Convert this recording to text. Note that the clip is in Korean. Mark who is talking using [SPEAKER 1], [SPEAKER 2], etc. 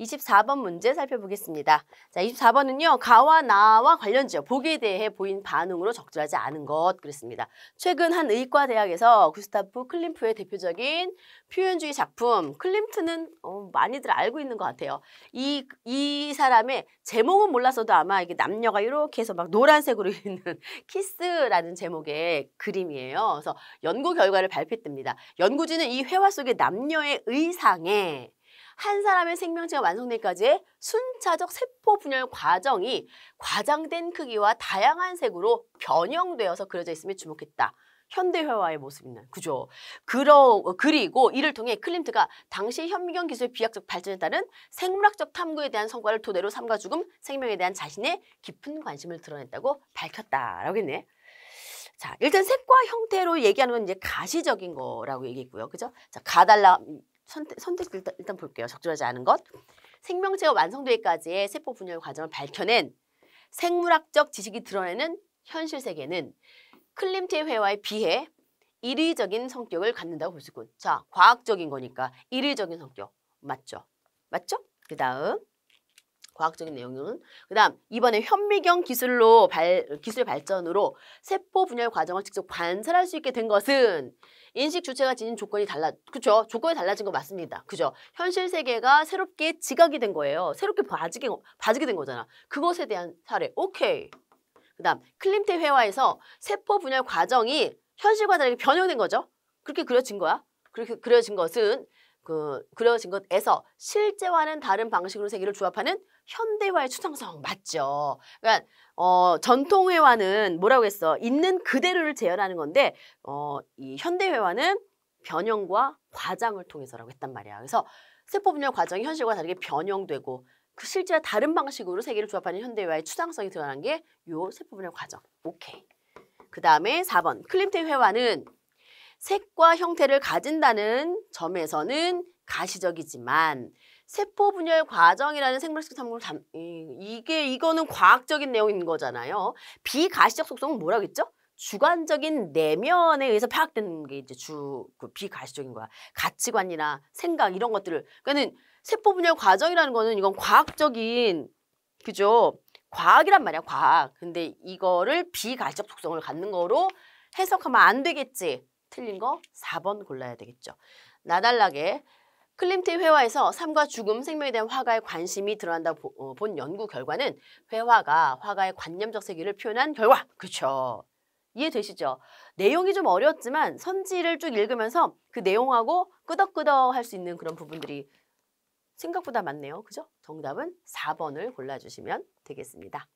[SPEAKER 1] 24번 문제 살펴보겠습니다. 자, 24번은요. 가와 나와 관련 지어 기에 대해 보인 반응으로 적절하지 않은 것 그랬습니다. 최근 한 의과 대학에서 구스타프 클림프의 대표적인 표현주의 작품 클림트는 어, 많이들 알고 있는 것 같아요. 이, 이 사람의 제목은 몰랐어도 아마 이게 남녀가 이렇게 해서 막 노란색으로 있는 키스라는 제목의 그림이에요. 그래서 연구 결과를 발표했답니다. 연구진은 이 회화 속의 남녀의 의상에 한 사람의 생명체가 완성되까지의 순차적 세포 분열 과정이 과장된 크기와 다양한 색으로 변형되어서 그려져 있음을 주목했다. 현대회화의 모습입니다. 그죠? 그러, 그리고 이를 통해 클림트가 당시 현미경 기술 의 비약적 발전에 따른 생물학적 탐구에 대한 성과를 토대로 삼가 죽음, 생명에 대한 자신의 깊은 관심을 드러냈다고 밝혔다라고 했네. 자, 일단 색과 형태로 얘기하는 건 이제 가시적인 거라고 얘기했고요. 그죠? 자, 가달라, 선택, 선택 일단, 일단 볼게요. 적절하지 않은 것. 생명체가 완성되기까지의 세포 분열 과정을 밝혀낸 생물학적 지식이 드러내는 현실 세계는 클림트의 회화에 비해 일위적인 성격을 갖는다고 볼 수 있군. 자, 과학적인 거니까 일위적인 성격. 맞죠? 맞죠? 그 다음. 과학적인 내용은. 그다음 이번에 현미경 기술로 발, 기술 발전으로 세포 분열 과정을 직접 관찰할 수 있게 된 것은 인식 주체가 지닌 조건이 달라 그죠 조건이 달라진 거 맞습니다. 그죠 현실 세계가 새롭게 지각이 된 거예요. 새롭게 봐지게 봐지게 된 거잖아. 그것에 대한 사례. 오케이. 그다음 클림트 회화에서 세포 분열 과정이 현실과 다르게 변형된 거죠. 그렇게 그려진 거야. 그렇게 그려진 것은 그 그려진 것에서 실제와는 다른 방식으로 세계를 조합하는 현대화의 추상성 맞죠. 그러니까 어, 전통회화는 뭐라고 했어? 있는 그대로를 재현하는 건데 어, 이 현대회화는 변형과 과장을 통해서라고 했단 말이야. 그래서 세포 분열 과정이 현실과 다르게 변형되고 그 실제와 다른 방식으로 세계를 조합하는 현대화의 추상성이 드러난 게요 세포 분열 과정. 오케이. 그 다음에 4번 클림트 회화는 색과 형태를 가진다는 점에서는 가시적이지만 세포 분열 과정이라는 생물학적 탐구를 담, 이게 이거는 과학적인 내용인 거잖아요. 비가시적 속성은 뭐라고 했죠? 주관적인 내면에 의해서 파악되는 게 이제 주 그 비가시적인 거야. 가치관이나 생각 이런 것들을 그러니까는 세포 분열 과정이라는 거는 이건 과학적인 그죠? 과학이란 말이야, 과학. 근데 이거를 비가시적 속성을 갖는 거로 해석하면 안 되겠지. 틀린 거 4번 골라야 되겠죠. 나달락의 클림트 회화에서 삶과 죽음, 생명에 대한 화가의 관심이 드러난다 보, 어, 본 연구 결과는 회화가 화가의 관념적 세계를 표현한 결과. 그렇죠. 이해되시죠? 내용이 좀 어려웠지만 선지를 쭉 읽으면서 그 내용하고 끄덕끄덕 할 수 있는 그런 부분들이 생각보다 많네요. 그죠? 정답은 4번을 골라주시면 되겠습니다.